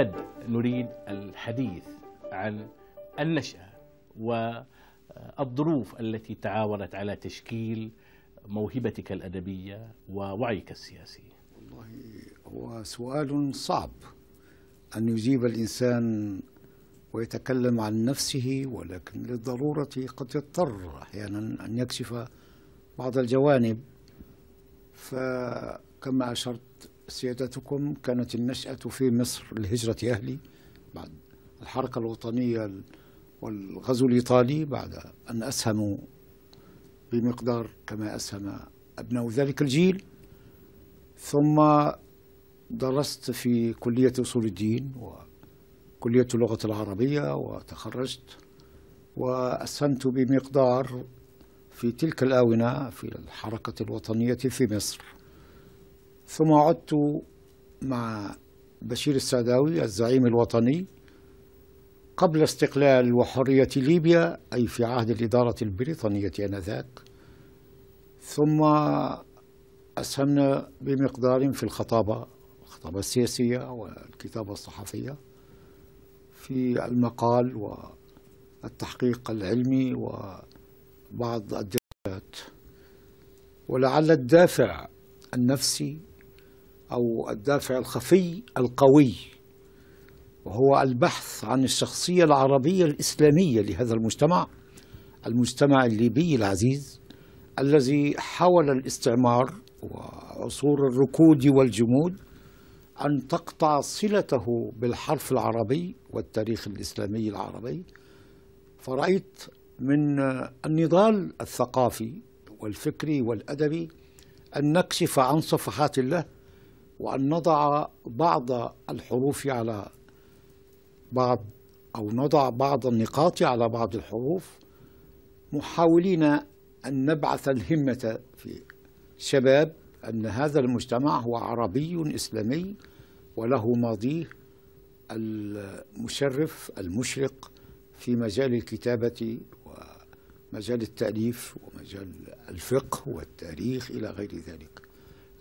البدء نريد الحديث عن النشأة والظروف التي تعاونت على تشكيل موهبتك الأدبية ووعيك السياسي والله هو سؤال صعب أن يجيب الإنسان ويتكلم عن نفسه ولكن للضرورة قد يضطر أحيانا يعني أن يكشف بعض الجوانب فكما أشرت سيادتكم كانت النشأة في مصر لهجرة أهلي بعد الحركة الوطنية والغزو الإيطالي بعد أن أسهموا بمقدار كما أسهم أبناء ذلك الجيل ثم درست في كلية أصول الدين وكلية اللغة العربية وتخرجت وأسهمت بمقدار في تلك الآونة في الحركة الوطنية في مصر ثم عدت مع بشير السعداوي الزعيم الوطني قبل استقلال وحرية ليبيا أي في عهد الإدارة البريطانية آنذاك ثم أسهمنا بمقدار في الخطابة الخطابة السياسية والكتابة الصحفية في المقال والتحقيق العلمي وبعض الدراسات ولعل الدافع النفسي أو الدافع الخفي القوي وهو البحث عن الشخصية العربية الإسلامية لهذا المجتمع المجتمع الليبي العزيز الذي حاول الاستعمار وعصور الركود والجمود أن تقطع صلته بالحرف العربي والتاريخ الإسلامي العربي فرأيت من النضال الثقافي والفكري والأدبي أن نكشف عن صفحات الله وأن نضع بعض الحروف على بعض أو نضع بعض النقاط على بعض الحروف محاولين أن نبعث الهمة في شباب أن هذا المجتمع هو عربي إسلامي وله ماضيه المشرف المشرق في مجال الكتابة ومجال التأليف ومجال الفقه والتاريخ إلى غير ذلك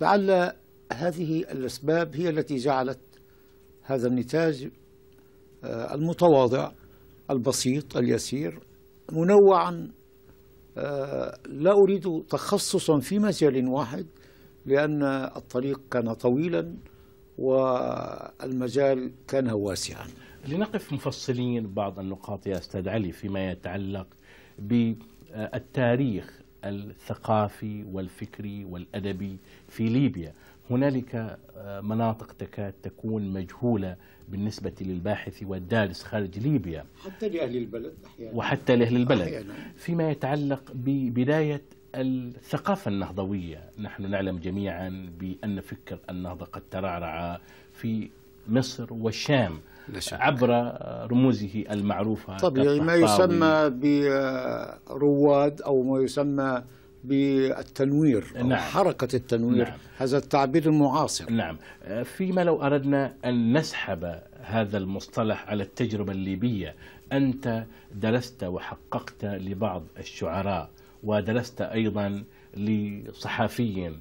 لعل هذه الأسباب هي التي جعلت هذا النتاج آه، المتواضع البسيط اليسير منوعا آه، لا أريد تخصصا في مجال واحد لأن الطريق كان طويلا والمجال كان واسعا لنقف مفصلين بعض النقاط يا أستاذ علي فيما يتعلق بالتاريخ الثقافي والفكري والأدبي في ليبيا هنالك آه، مناطق تكاد تكون مجهولة بالنسبة للباحث والدارس خارج ليبيا حتى لأهل البلد أحيانا وحتى لأهل البلد أحيانا. فيما يتعلق ببداية الثقافة النهضوية نحن نعلم جميعا بأن فكر النهضة قد ترعرع في مصر والشام عبر رموزه المعروفة طبيعي ما يسمى برواد أو ما يسمى بالتنوير نعم. حركة التنوير نعم. هذا التعبير المعاصر نعم فيما لو أردنا أن نسحب هذا المصطلح على التجربة الليبية أنت درست وحققت لبعض الشعراء ودرست أيضا لصحفي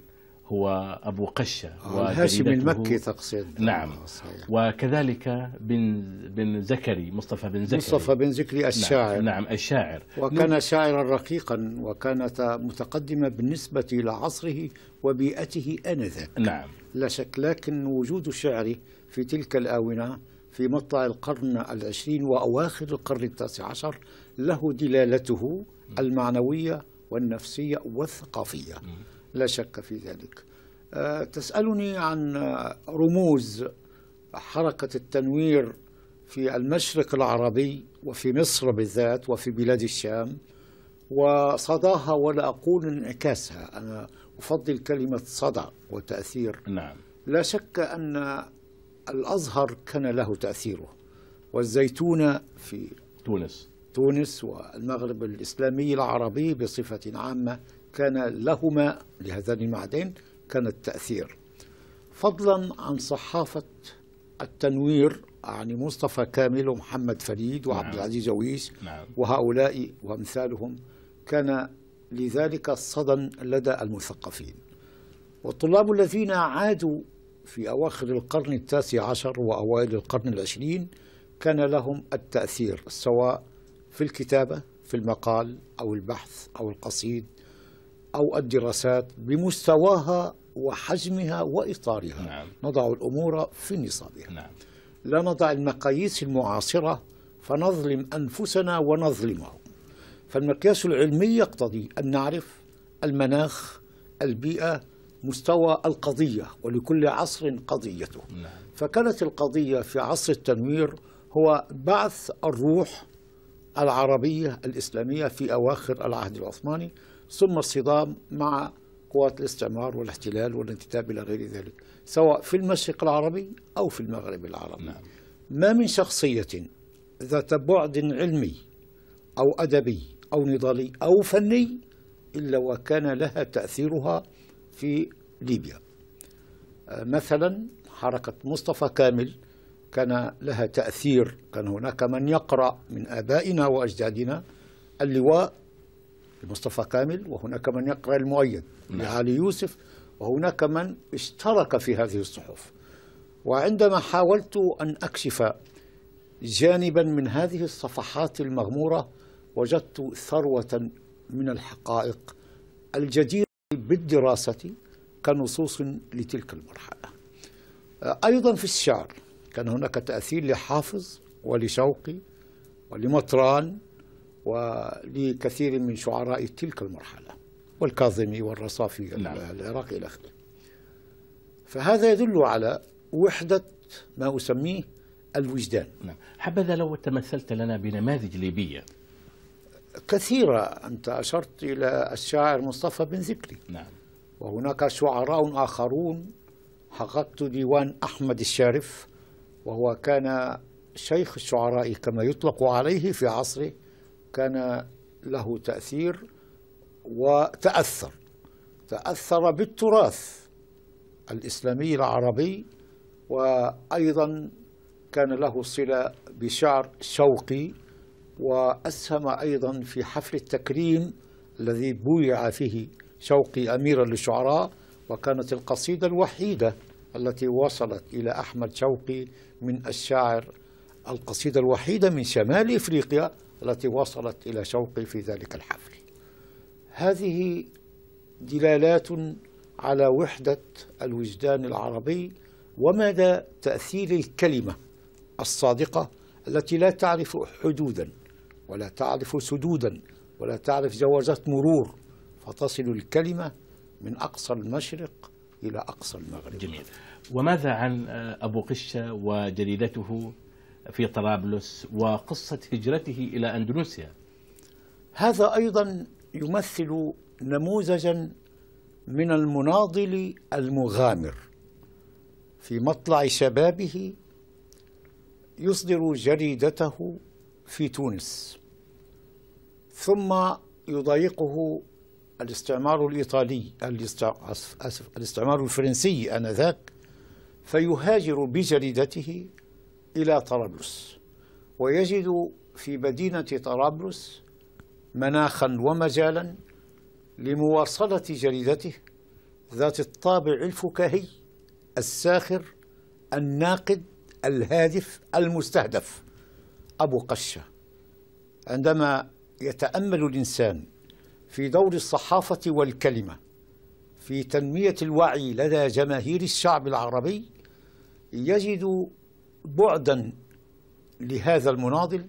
هو أبو قشة آه، هاشم المكي تقصد نعم آه، صحيح. وكذلك بن بن زكري مصطفى بن زكري مصطفى بن زكري نعم، الشاعر نعم, نعم الشاعر وكان نعم. شاعرا رقيقا وكانت متقدمة بالنسبة لعصره وبيئته آنذاك نعم لا شك لكن وجود شعره في تلك الآونة في مطلع القرن العشرين وأواخر القرن التاسع عشر له دلالته المعنوية والنفسية والثقافية م. لا شك في ذلك آه، تسألني عن رموز حركة التنوير في المشرق العربي وفي مصر بالذات وفي بلاد الشام وصداها ولا أقول انعكاسها أنا أفضل كلمة صدى وتأثير نعم لا شك أن الأزهر كان له تأثيره والزيتون في تونس تونس والمغرب الإسلامي العربي بصفة عامة كان لهما لهذان المعدين كان التأثير فضلا عن صحافة التنوير يعني مصطفى كامل ومحمد فريد وعبد العزيز نعم. نعم. وهؤلاء وأمثالهم كان لذلك صدى لدى المثقفين والطلاب الذين عادوا في أواخر القرن التاسع عشر وأوائل القرن العشرين كان لهم التأثير سواء في الكتابة في المقال أو البحث أو القصيد أو الدراسات بمستواها وحجمها وإطارها نعم. نضع الأمور في نصابها نعم. لا نضع المقاييس المعاصرة فنظلم أنفسنا ونظلمهم فالمقياس العلمي يقتضي أن نعرف المناخ البيئة مستوى القضية ولكل عصر قضيته نعم. فكانت القضية في عصر التنوير هو بعث الروح العربية الإسلامية في أواخر العهد العثماني ثم الصدام مع قوات الاستعمار والاحتلال والانتداب إلى غير ذلك سواء في المشرق العربي أو في المغرب العربي نعم. ما من شخصية ذات بعد علمي أو أدبي أو نضالي أو فني إلا وكان لها تأثيرها في ليبيا آه، مثلا حركة مصطفى كامل كان لها تأثير كان هناك من يقرأ من آبائنا وأجدادنا اللواء لمصطفى كامل وهناك من يقرأ المؤيد نعم. لعلي يوسف وهناك من اشترك في هذه الصحف وعندما حاولت أن أكشف جانبا من هذه الصفحات المغمورة وجدت ثروة من الحقائق الجديرة بالدراسة كنصوص لتلك المرحلة آه، أيضا في الشعر كان هناك تأثير لحافظ ولشوقي ولمطران ولكثير من شعراء تلك المرحلة والكاظمي والرصافي نعم. العراقي إلى آخره فهذا يدل على وحدة ما أسميه الوجدان نعم. حبذا لو تمثلت لنا بنماذج ليبية كثيرة أنت أشرت إلى الشاعر مصطفى بن ذكري نعم. وهناك شعراء آخرون حققت ديوان أحمد الشارف وهو كان شيخ الشعراء كما يطلق عليه في عصره كان له تأثير وتأثر تأثر بالتراث الإسلامي العربي وأيضا كان له صلة بشعر شوقي وأسهم أيضا في حفل التكريم الذي بويع فيه شوقي أميرا للشعراء وكانت القصيدة الوحيدة التي وصلت إلى أحمد شوقي من الشاعر القصيدة الوحيدة من شمال إفريقيا التي وصلت إلى شوقي في ذلك الحفل هذه دلالات على وحدة الوجدان العربي ومدى تأثير الكلمة الصادقة التي لا تعرف حدودا ولا تعرف سدودا ولا تعرف جوازات مرور فتصل الكلمة من أقصى المشرق إلى أقصى المغرب جميل وماذا عن أبو قشة وجريدته في طرابلس وقصة هجرته إلى أندونيسيا هذا أيضا يمثل نموذجا من المناضل المغامر في مطلع شبابه يصدر جريدته في تونس ثم يضايقه الاستعمار الإيطالي الاستعمار الفرنسي آنذاك فيهاجر بجريدته إلى طرابلس ويجد في مدينة طرابلس مناخا ومجالا لمواصلة جريدته ذات الطابع الفكاهي الساخر الناقد الهادف المستهدف أبو قشة عندما يتأمل الإنسان في دور الصحافة والكلمة في تنمية الوعي لدى جماهير الشعب العربي يجد بعدا لهذا المناضل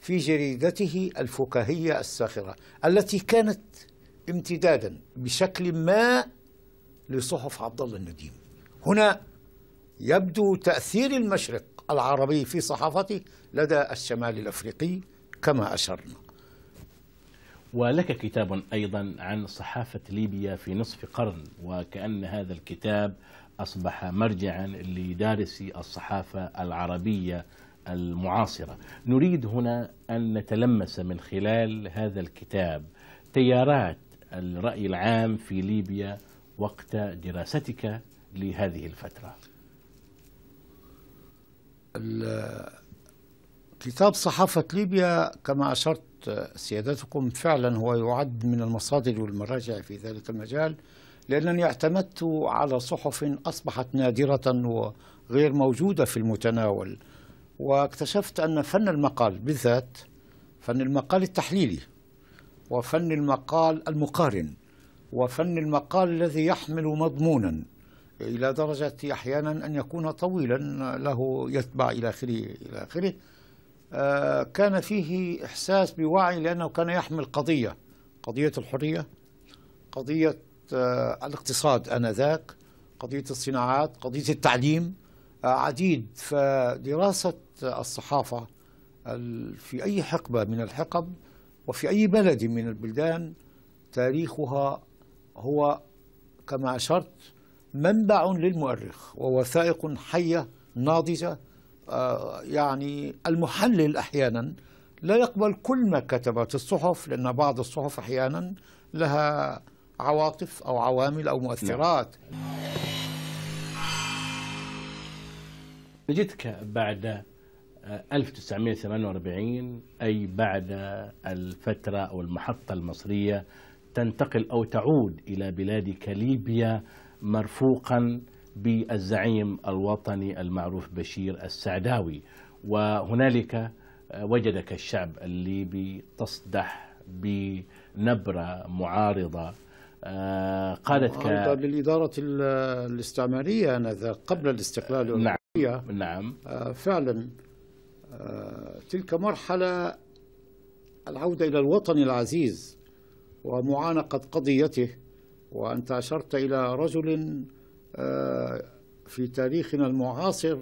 في جريدته الفكاهيه الساخره التي كانت امتدادا بشكل ما لصحف عبد الله النديم. هنا يبدو تاثير المشرق العربي في صحافته لدى الشمال الافريقي كما اشرنا. ولك كتاب ايضا عن صحافه ليبيا في نصف قرن وكان هذا الكتاب أصبح مرجعا لدارسي الصحافة العربية المعاصرة نريد هنا أن نتلمس من خلال هذا الكتاب تيارات الرأي العام في ليبيا وقت دراستك لهذه الفترة كتاب صحافة ليبيا كما أشرت سيادتكم فعلا هو يعد من المصادر والمراجع في ذلك المجال لأنني اعتمدت على صحف أصبحت نادرة وغير موجودة في المتناول واكتشفت أن فن المقال بالذات فن المقال التحليلي وفن المقال المقارن وفن المقال الذي يحمل مضمونا إلى درجة أحيانا أن يكون طويلا له يتبع إلى آخره إلى آخره آه، كان فيه إحساس بوعي لأنه كان يحمل قضية قضية الحرية قضية آه، الاقتصاد آنذاك قضية الصناعات قضية التعليم آه، عديد فدراسة الصحافة في أي حقبة من الحقب وفي أي بلد من البلدان تاريخها هو كما أشرت منبع للمؤرخ ووثائق حية ناضجة آه، يعني المحلل أحيانا لا يقبل كل ما كتبت الصحف لأن بعض الصحف أحيانا لها عواطف أو عوامل أو مؤثرات نجدك بعد 1948 آه، أي بعد الفترة أو المحطة المصرية تنتقل أو تعود إلى بلادك ليبيا مرفوقا بالزعيم الوطني المعروف بشير السعداوي وهنالك آه، وجدك الشعب الليبي تصدح بنبرة معارضة آه، قادت ك للإدارة الاستعمارية آنذاك قبل الاستقلال نعم نعم آه، فعلا آه، تلك مرحلة العودة إلى الوطن العزيز ومعانقة قضيته وأنت أشرت إلى رجل في تاريخنا المعاصر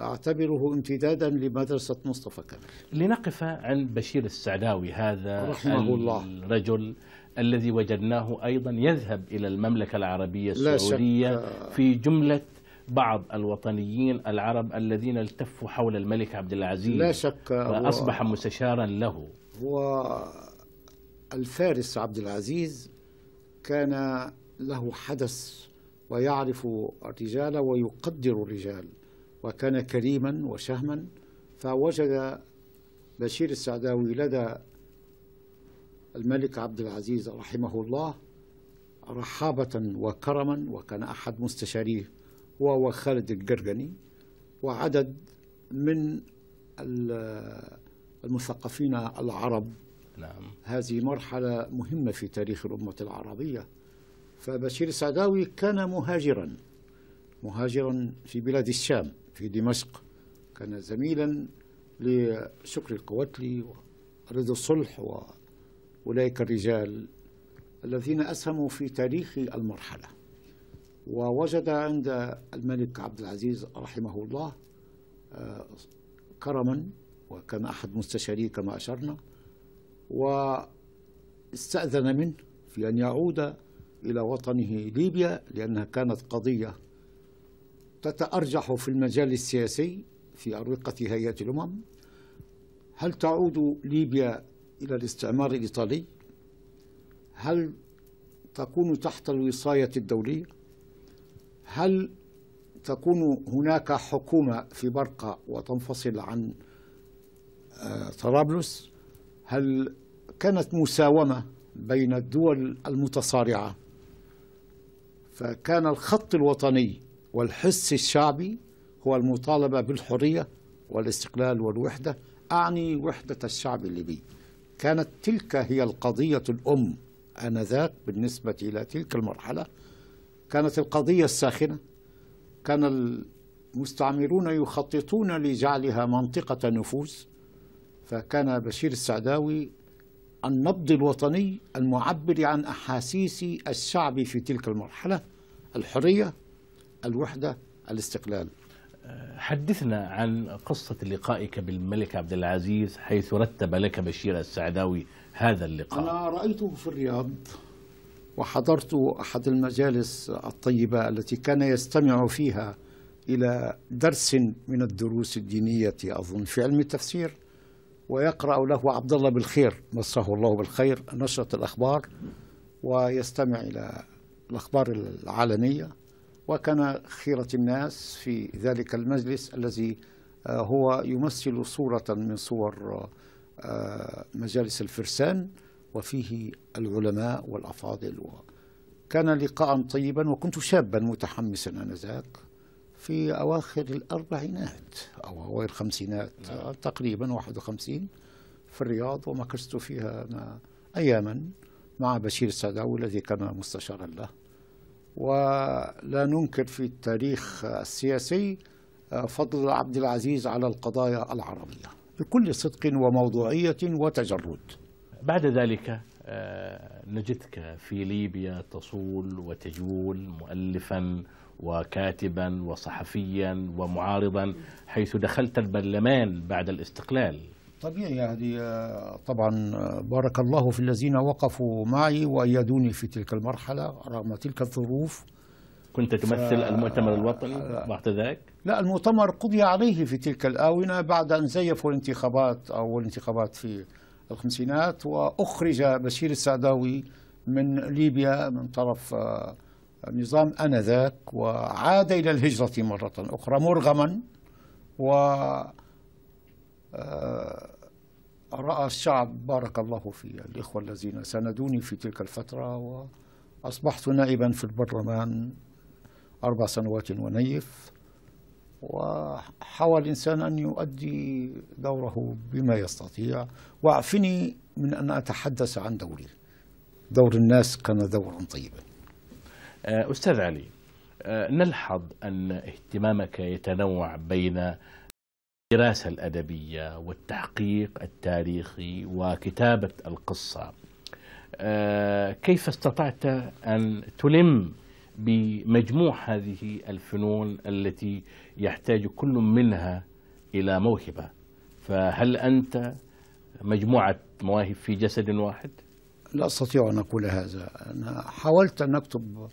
أعتبره امتدادا لمدرسة مصطفى كامل لنقف عند بشير السعداوي هذا رحمه الله الرجل الذي وجدناه أيضا يذهب إلى المملكة العربية السعودية في جملة بعض الوطنيين العرب الذين التفوا حول الملك عبد العزيز لا شك وأصبح هو مستشارا له والفارس عبد العزيز كان له حدث ويعرف الرجال ويقدر الرجال وكان كريما وشهما فوجد بشير السعداوي لدى الملك عبد العزيز رحمه الله رحابة وكرما وكان أحد مستشاريه هو وخالد القرقني وعدد من المثقفين العرب نعم. هذه مرحلة مهمة في تاريخ الأمة العربية فبشير السعداوي كان مهاجرا مهاجرا في بلاد الشام في دمشق كان زميلا لشكر القوتلي ورضا الصلح وأولئك الرجال الذين أسهموا في تاريخ المرحلة ووجد عند الملك عبد العزيز رحمه الله آه، كرما وكان أحد مستشاريه كما أشرنا واستأذن منه في أن يعود إلى وطنه ليبيا لأنها كانت قضية تتأرجح في المجال السياسي في أروقة هيئة الأمم هل تعود ليبيا إلى الاستعمار الإيطالي هل تكون تحت الوصاية الدولية هل تكون هناك حكومة في برقة وتنفصل عن آه، طرابلس هل كانت مساومة بين الدول المتصارعة فكان الخط الوطني والحس الشعبي هو المطالبة بالحرية والاستقلال والوحدة أعني وحدة الشعب الليبي كانت تلك هي القضية الأم آنذاك بالنسبة إلى تلك المرحلة كانت القضية الساخنة كان المستعمرون يخططون لجعلها منطقة نفوذ فكان بشير السعداوي النبض الوطني المعبر عن أحاسيس الشعب في تلك المرحلة الحرية الوحدة الاستقلال حدثنا عن قصة لقائك بالملك عبد العزيز حيث رتب لك بشير السعداوي هذا اللقاء أنا رأيته في الرياض وحضرت أحد المجالس الطيبة التي كان يستمع فيها إلى درس من الدروس الدينية أظن في علم التفسير ويقرأ له عبد الله بالخير مسه الله بالخير نشرة الأخبار ويستمع إلى الأخبار العالمية وكان خيرة الناس في ذلك المجلس الذي آه، هو يمثل صورة من صور آه، مجالس الفرسان وفيه العلماء والأفاضل كان لقاء طيبا وكنت شابا متحمسا آنذاك في أواخر الأربعينات أو أوائل الخمسينات آه، نعم. تقريبا 51 في الرياض ومكثت فيها أياما مع بشير السعداوي الذي كان مستشارا له ولا ننكر في التاريخ السياسي آه، فضل عبد العزيز على القضايا العربية بكل صدق وموضوعية وتجرد بعد ذلك آه، نجدك في ليبيا تصول وتجول مؤلفا وكاتبا وصحفيا ومعارضا حيث دخلت البرلمان بعد الاستقلال طبيعي هذه آه، طبعا آه، بارك الله في الذين وقفوا معي وأيدوني في تلك المرحلة رغم تلك الظروف كنت تمثل ف... المؤتمر الوطني آه، بعد ذاك؟ لا المؤتمر قضي عليه في تلك الآونة بعد أن زيفوا الانتخابات أو الانتخابات في الخمسينات وأخرج بشير السعداوي من ليبيا من طرف النظام آنذاك وعاد إلى الهجرة مرة أخرى مرغما و آه، رأى الشعب بارك الله في الإخوة الذين ساندوني في تلك الفترة وأصبحت نائبا في البرلمان أربع سنوات ونيف وحاول الإنسان أن يؤدي دوره بما يستطيع وأعفني من أن أتحدث عن دوري دور الناس كان دورا طيبا آه، أستاذ علي آه، نلحظ أن اهتمامك يتنوع بين الدراسة الأدبية والتحقيق التاريخي وكتابة القصة آه، كيف استطعت أن تلم بمجموع هذه الفنون التي يحتاج كل منها إلى موهبة فهل أنت مجموعة مواهب في جسد واحد؟ لا أستطيع أن أقول هذا أنا حاولت أن أكتب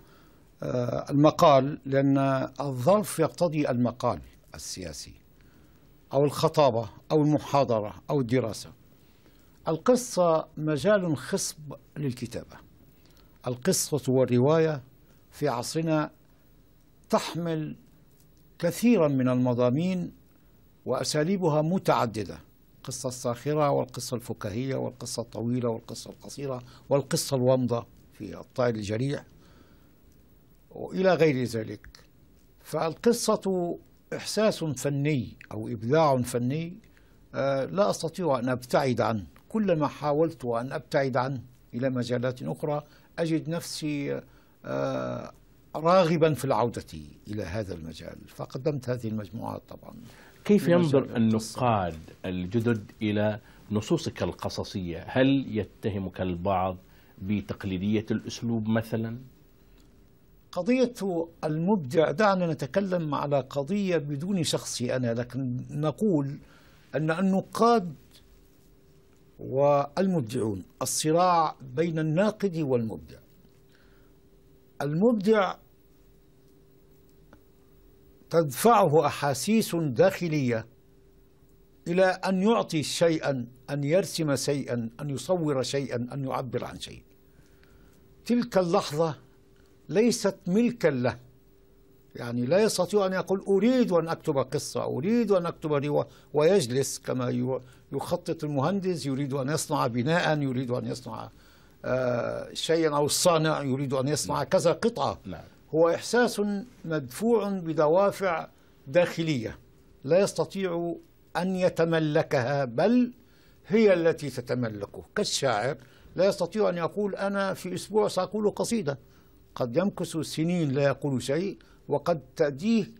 آه، المقال لأن الظرف يقتضي المقال السياسي أو الخطابة أو المحاضرة أو الدراسة القصة مجال خصب للكتابة القصة والرواية في عصرنا تحمل كثيرا من المضامين وأساليبها متعددة القصة الساخرة والقصة الفكاهية والقصة الطويلة والقصة القصيرة والقصة الومضة في الطائر الجريح وإلى غير ذلك فالقصة إحساس فني أو إبداع فني آه، لا أستطيع أن أبتعد عنه كلما حاولت أن أبتعد عنه إلى مجالات أخرى أجد نفسي آه، راغبا في العودة إلى هذا المجال فقدمت هذه المجموعات طبعا كيف ينظر النقاد الجدد إلى نصوصك القصصية هل يتهمك البعض بتقليدية الأسلوب مثلا؟ قضية المبدع دعنا نتكلم على قضية بدون شخصي أنا لكن نقول أن النقاد والمبدعون الصراع بين الناقد والمبدع المبدع تدفعه أحاسيس داخلية إلى أن يعطي شيئا أن يرسم شيئا أن يصور شيئا أن يعبر عن شيء تلك اللحظة ليست ملكا له يعني لا يستطيع أن يقول أريد أن أكتب قصة أريد أن أكتب رواية ويجلس كما يخطط المهندس يريد أن يصنع بناء يريد أن يصنع آه، شيئا أو الصانع يريد أن يصنع نعم. كذا قطعة نعم. هو إحساس مدفوع بدوافع داخلية لا يستطيع أن يتملكها بل هي التي تتملكه كالشاعر لا يستطيع أن يقول أنا في أسبوع سأقول قصيدة قد يمكث سنين لا يقول شيء وقد تأتيه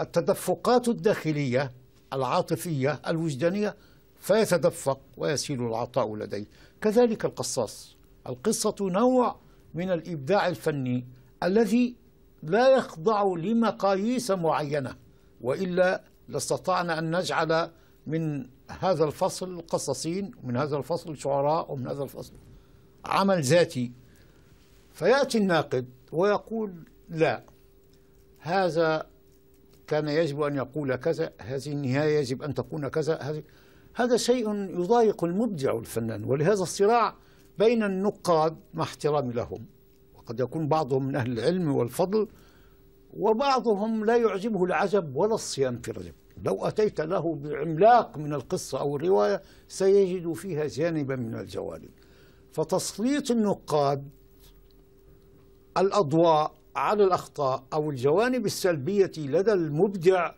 التدفقات الداخلية العاطفية الوجدانية فيتدفق ويسيل العطاء لديه كذلك القصاص القصة نوع من الإبداع الفني الذي لا يخضع لمقاييس معينة وإلا لاستطعنا أن نجعل من هذا الفصل قصصين ومن هذا الفصل شعراء ومن هذا الفصل عمل ذاتي فيأتي الناقد ويقول لا هذا كان يجب أن يقول كذا هذه النهاية يجب أن تكون كذا هذه هذا شيء يضايق المبدع الفنان ولهذا الصراع بين النقاد مع احترامي لهم وقد يكون بعضهم من أهل العلم والفضل وبعضهم لا يعجبه العجب ولا الصيام في رجب لو أتيت له بعملاق من القصة أو الرواية سيجد فيها جانبا من الجوانب فتسليط النقاد الأضواء على الأخطاء أو الجوانب السلبية لدى المبدع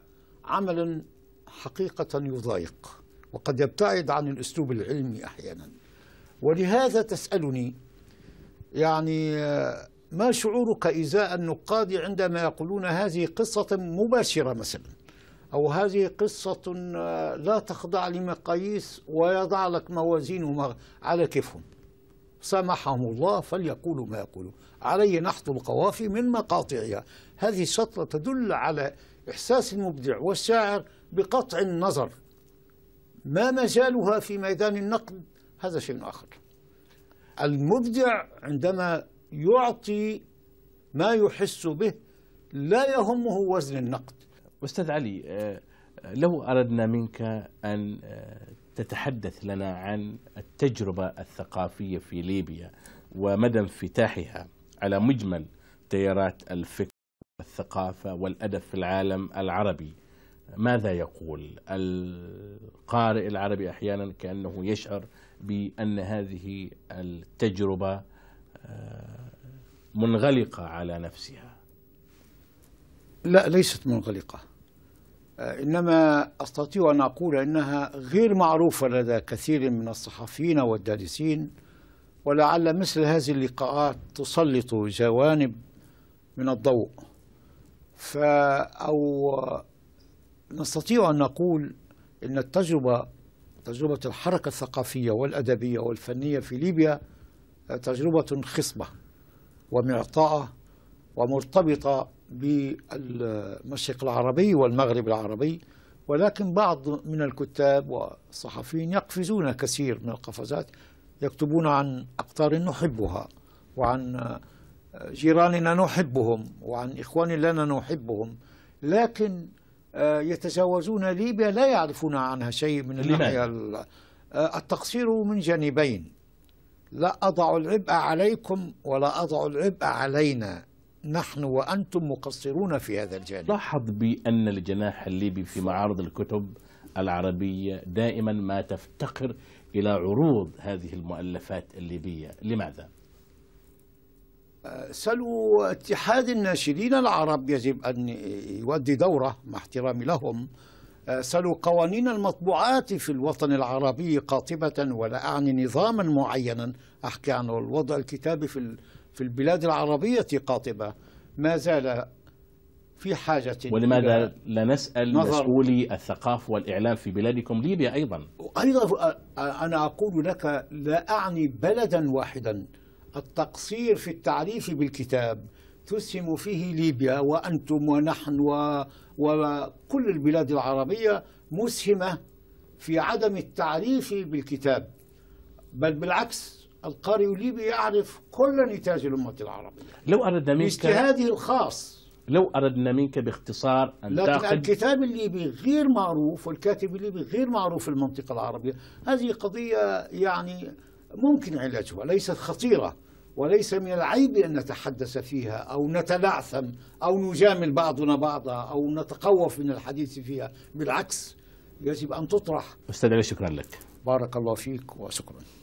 عمل حقيقة يضايق وقد يبتعد عن الأسلوب العلمي أحيانا ولهذا تسألني يعني ما شعورك إزاء النقاد عندما يقولون هذه قصة مباشرة مثلا أو هذه قصة آه، لا تخضع لمقاييس ويضع لك موازين على كيفهم سامحهم الله فليقولوا ما يقولوا علي نحت القوافي من مقاطعها هذه السطرة تدل على إحساس المبدع والشاعر بقطع النظر ما مجالها في ميدان النقد هذا شيء آخر المبدع عندما يعطي ما يحس به لا يهمه وزن النقد أستاذ علي آه، لو أردنا منك أن آه، تتحدث لنا عن التجربة الثقافية في ليبيا ومدى انفتاحها على مجمل تيارات الفكر والثقافة والأدب في العالم العربي ماذا يقول القارئ العربي أحيانا كأنه يشعر بأن هذه التجربة آه، منغلقة على نفسها لا ليست منغلقة آه، إنما أستطيع أن أقول أنها غير معروفة لدى كثير من الصحفيين والدارسين ولعل مثل هذه اللقاءات تسلط جوانب من الضوء فا أو نستطيع أن نقول أن التجربة تجربة الحركة الثقافية والأدبية والفنية في ليبيا آه، تجربة خصبة ومعطاءة ومرتبطة بالمشرق العربي والمغرب العربي ولكن بعض من الكتاب والصحفيين يقفزون كثير من القفزات يكتبون عن أقطار نحبها وعن جيراننا نحبهم وعن إخوان لنا نحبهم لكن يتجاوزون ليبيا لا يعرفون عنها شيء من الناحية التقصير من جانبين لا أضع العبء عليكم ولا أضع العبء علينا نحن وأنتم مقصرون في هذا الجانب لاحظ بأن الجناح الليبي في معارض الكتب العربية دائما ما تفتقر إلى عروض هذه المؤلفات الليبية لماذا؟ أه، سلوا اتحاد الناشرين العرب يجب أن يودي دورة مع احترامي لهم أه، سلوا قوانين المطبوعات في الوطن العربي قاطبة ولا أعني نظاما معينا أحكي عن الوضع الكتابي في في البلاد العربية قاطبة ما زال في حاجة ولماذا لا نسأل مسؤولي الثقافة والإعلام في بلادكم ليبيا أيضا أيضا أنا أقول لك لا أعني بلدا واحدا التقصير في التعريف بالكتاب تسهم فيه ليبيا وأنتم ونحن و... وكل البلاد العربية مسهمة في عدم التعريف بالكتاب بل بالعكس القارئ الليبي يعرف كل نتاج الأمة العربية لو أردنا منك باجتهاده الخاص لو أردنا منك باختصار أن لكن تأخذ الكتاب الليبي غير معروف والكاتب الليبي غير معروف في المنطقة العربية هذه قضية يعني ممكن علاجها ليست خطيرة وليس من العيب أن نتحدث فيها أو نتلعثم أو نجامل بعضنا بعضا أو نتخوف من الحديث فيها بالعكس يجب أن تطرح أستاذ علي شكرا لك بارك الله فيك وشكرا